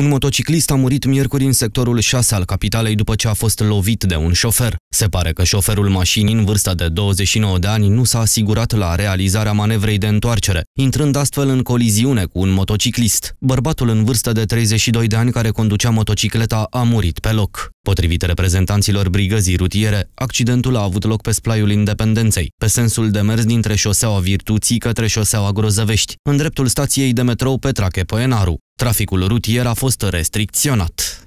Un motociclist a murit miercuri în sectorul 6 al capitalei după ce a fost lovit de un șofer. Se pare că șoferul mașinii în vârstă de 29 de ani nu s-a asigurat la realizarea manevrei de întoarcere, intrând astfel în coliziune cu un motociclist. Bărbatul în vârstă de 32 de ani care conducea motocicleta a murit pe loc. Potrivit reprezentanților brigăzii rutiere, accidentul a avut loc pe splaiul Independenței, pe sensul de mers dintre șoseaua Virtuții către șoseaua Grozăvești, în dreptul stației de metrou Petrache Poenaru. Traficul rutier a fost restricționat.